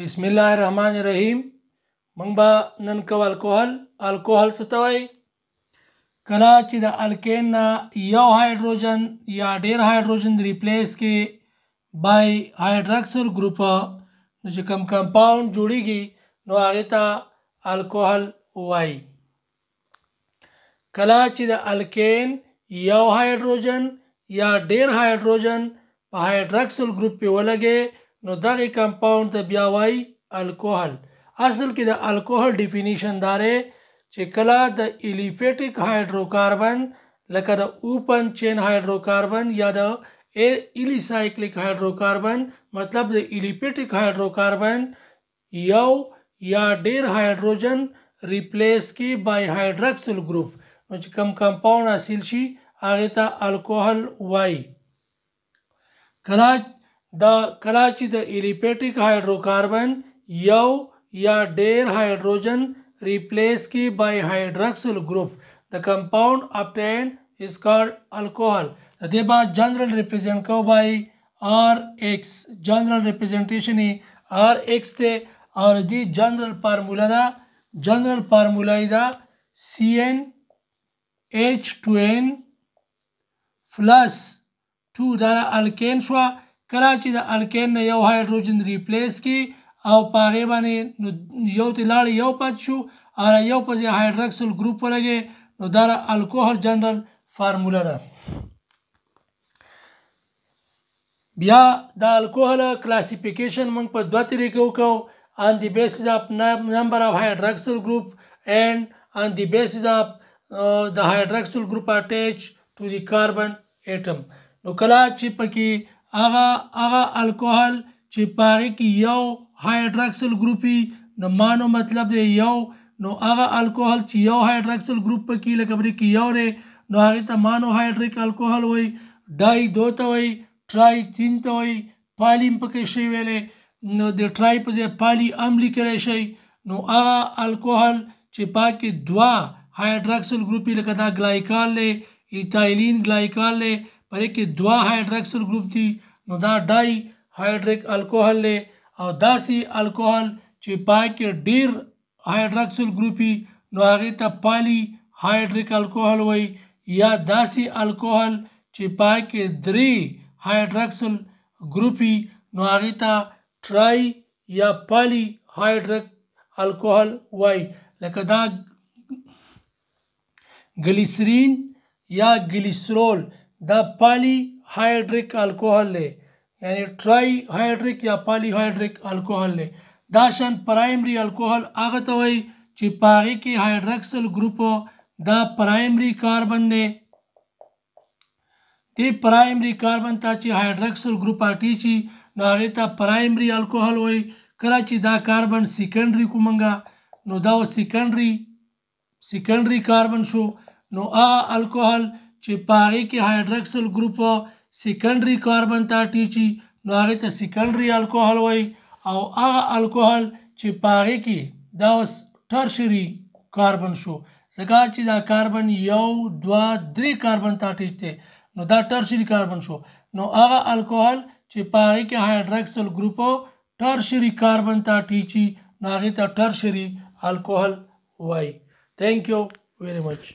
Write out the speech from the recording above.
बिस्मिल्लाहिर्रहमानिर्रहीम موږ به نن کو الکوهل الکوهل څه ته وایي کله چې د الکین نه یو هایډروجن یا ډیر هایډروجن ریپلیس کې بای هایډرکسل ګروپ نو چې کوم کمپاوند جوړیږي نو هغې ته الکوهل وایي کله چې د الکین یو هایډروجن یا ډیر هایډروجن په هایډرکسل ګروپ پې ولګې نو دغه کمپاوند ته بیا وایي الکوهل اصل کې د الکوهل ډیفینیشن دارې چې کله د الیفیټک هایدروکاربن لکه د اوپن چین هایدروکاربن یا د الیسایکلیک هایدروکاربن مطلب د الیفیټک هایدروکاربن یو یا ډیر هایدروجن ریپلیس کی بای هایدرکسل ګروپ نو چې کم کمپاوند حاصل شي هغه ته الکوهل وای کله د کله چې د الیپیټک هایدروکاربن یو یا ډیر هایدروجن replaced key by hydroxyl group the compound obtained is called alcohol the deba general represent ko by rx general representation rx te aur di general formula da general formula da cn h2n plus 2 دا الکین شوه کله چې د الکین نه یو هایدروجن ریپلیس کی او پاغه باندې یو تلاړ یو پات شو او یو په ځای هایدروکسل ګروپ ولګي نو دا الکوهل جنرال فارموله ده بیا د الکوهل کلاسیفیکیشن موږ په دوه طریقو کو on the basis of number of hydroxyl group and on the basis of uh, the hydroxyl group attached to the carbon atom نو کله چې پکې هغه هغه الکوهل چې پاره کې یو هایډراکسل ګروپ وي نو مانو مطلب دی یو نو هغه الکوهل چې یو هایډراکسل ګروپ پکې لکه بری کې یو دی نو هغه ته مانو هایډریک الکوهل وای ډای دو ته وای ټرای تین ته وای پالیم پکې شی ویلې نو د ټرای په ځای پالی عملی کړی شي نو هغه الکوهل چې پاکې دوا هایډراکسل ګروپ لکه دا ګلایکال لې ایتایلین ګلایکال لې پرې کې دوه هایډرکسل ګروپ دي نو دا ډای هایډریک الکوهل دی او داسې الکوهل چې پای کې ډیر هایډرکسل ګروپ وي نو هغې ته پالي هایډریک الکوهل وایي یا داسې الکوهل چې پای کې درې هایډرکسل ګروپ وي نو هغې ته ټرای یا پالي هایډریک الکوهل وایي لکه دا ګلیسرین یا ګلیسرول دا پالی هایډریک الکوهل دی یعنی ټرای هایډریک یا پالی هایډریک الکوهل دی دا شان پرایمری الکوهل هغه ته وایي چې په هغې کې هایډرکسل ګروپ دا پرایمری کاربن دی دې پرایمری کاربن ته چې هایډرکسل ګروپ اټی شي نو هغې ته پرایمری الکوهل وایي کله چې دا کاربن سیکنډري کو منګه نو دا و سیکنډري سیکنډري کاربن شو نو هغه الکوهل چې په هغې کې هایډرکسل ګروپ سیکنډري کاربن ته اټیچي نو هغې ته سیکنډري الکوهل وایي او هغه الکوهل چې په هغې کې دا اوس ټرشري کاربن شو ځکه چې دا کاربن یو دوه درې کاربن ته اټیچ دی نو دا ټرشري کاربن شو نو هغه الکوهل چې په هغې کې هایډرکسل ګروپ ټرشري کاربن ته اټیچي نو هغې ته ټرشري الکوهل وایي Thank you very much.